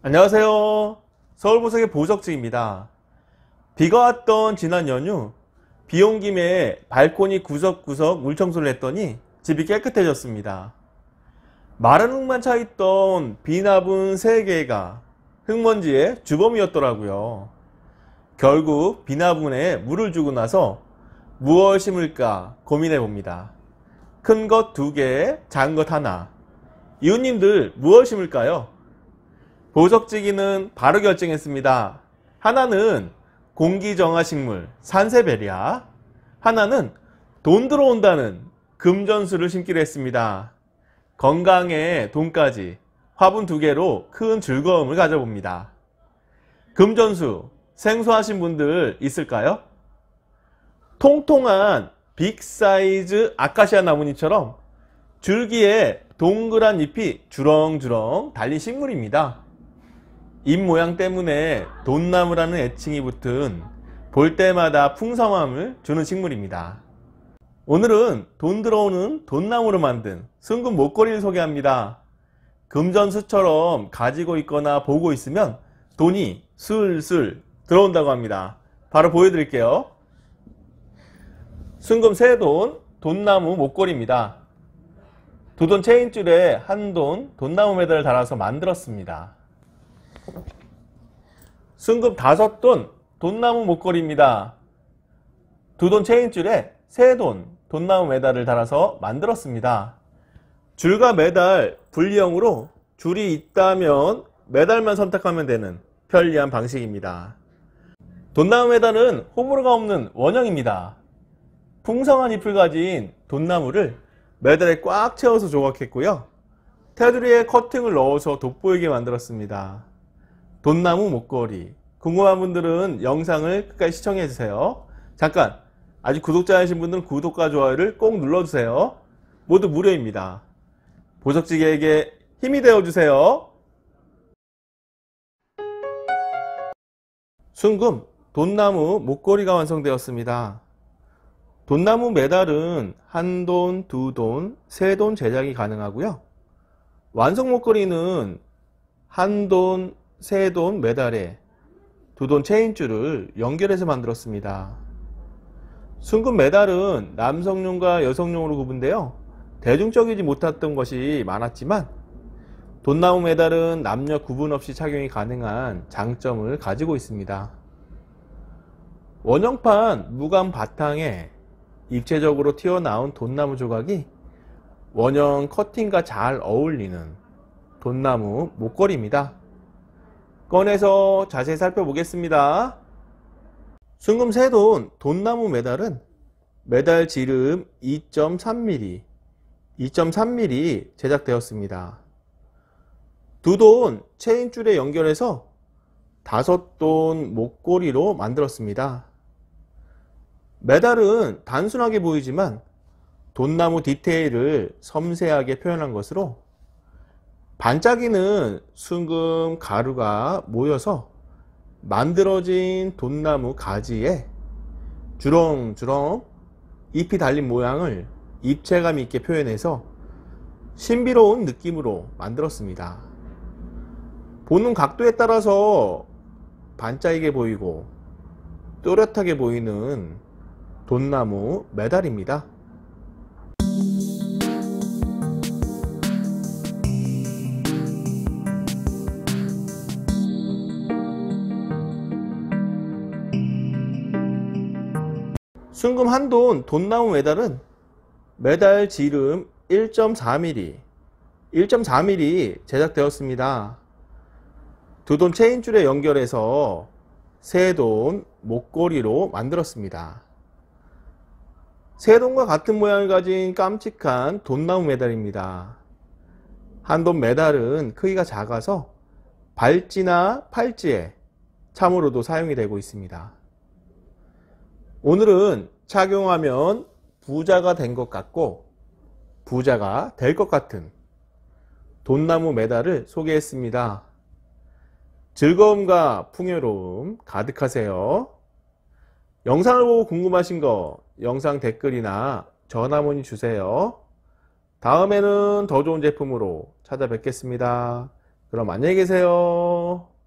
안녕하세요. 서울보석의 보석지입니다. 비가 왔던 지난 연휴, 비 온 김에 발코니 구석구석 물청소를 했더니 집이 깨끗해졌습니다. 마른 흙만 차있던 비나분 3개가 흙먼지의 주범이었더라고요. 결국 비나분에 물을 주고 나서 무엇 심을까 고민해 봅니다. 큰 것 두개 작은 것 하나. 이웃님들 무엇 심을까요? 보석지기는 바로 결정했습니다. 하나는 공기정화식물 산세베리아, 하나는 돈 들어온다는 금전수를 심기로 했습니다. 건강에 돈까지 화분 두 개로 큰 즐거움을 가져봅니다. 금전수 생소하신 분들 있을까요? 통통한 빅사이즈 아카시아 나뭇잎처럼 줄기에 동그란 잎이 주렁주렁 달린 식물입니다. 입 모양 때문에 돈나무라는 애칭이 붙은 볼 때마다 풍성함을 주는 식물입니다. 오늘은 돈 들어오는 돈나무로 만든 순금 목걸이를 소개합니다. 금전수처럼 가지고 있거나 보고 있으면 돈이 술술 들어온다고 합니다. 바로 보여드릴게요. 순금 새돈 돈나무 목걸이입니다. 두 돈 체인줄에 한 돈 돈나무 메달을 달아서 만들었습니다. 승급 다섯 돈, 돈나무 목걸이입니다. 두 돈 체인줄에 세 돈, 돈나무 메달을 달아서 만들었습니다. 줄과 메달 분리형으로 줄이 있다면 메달만 선택하면 되는 편리한 방식입니다. 돈나무 메달은 호불호가 없는 원형입니다. 풍성한 잎을 가진 돈나무를 메달에 꽉 채워서 조각했고요. 테두리에 커팅을 넣어서 돋보이게 만들었습니다. 돈나무 목걸이 궁금한 분들은 영상을 끝까지 시청해 주세요 잠깐 아직 구독자 이신 분들은 구독과 좋아요를 꼭 눌러주세요 모두 무료입니다 보석지게에게 힘이 되어주세요 순금 돈나무 목걸이가 완성되었습니다 돈나무 메달은 한 돈, 두 돈, 세 돈 제작이 가능하고요 완성 목걸이는 한 돈, 세돈 메달에 두 돈 체인줄을 연결해서 만들었습니다. 순금 메달은 남성용과 여성용으로 구분되어 대중적이지 못했던 것이 많았지만 돈나무 메달은 남녀 구분 없이 착용이 가능한 장점을 가지고 있습니다. 원형판 무감 바탕에 입체적으로 튀어나온 돈나무 조각이 원형 커팅과 잘 어울리는 돈나무 목걸이입니다. 꺼내서 자세히 살펴보겠습니다. 순금 새돈 돈나무 메달은 메달 지름 2.3mm, 2.3mm 제작되었습니다. 두 돈 체인줄에 연결해서 다섯 돈 목걸이로 만들었습니다. 메달은 단순하게 보이지만 돈나무 디테일을 섬세하게 표현한 것으로 반짝이는 순금 가루가 모여서 만들어진 돈나무 가지에 주렁주렁 잎이 달린 모양을 입체감 있게 표현해서 신비로운 느낌으로 만들었습니다. 보는 각도에 따라서 반짝이게 보이고 또렷하게 보이는 돈나무 메달입니다. 순금 한돈 돈 나온 외달은 매달 지름 1.4mm 1.4mm 제작되었습니다. 두 돈 체인줄에 연결해서 세 돈 목걸이로 만들었습니다. 세돈과 같은 모양을 가진 깜찍한 돈나무 메달입니다. 한돈 메달은 크기가 작아서 발찌나 팔찌에 참으로도 사용이 되고 있습니다. 오늘은 착용하면 부자가 된 것 같고 부자가 될 것 같은 돈나무 메달을 소개했습니다. 즐거움과 풍요로움 가득하세요. 영상을 보고 궁금하신 거 영상 댓글이나 전화문의 주세요. 다음에는 더 좋은 제품으로 찾아뵙겠습니다. 그럼 안녕히 계세요.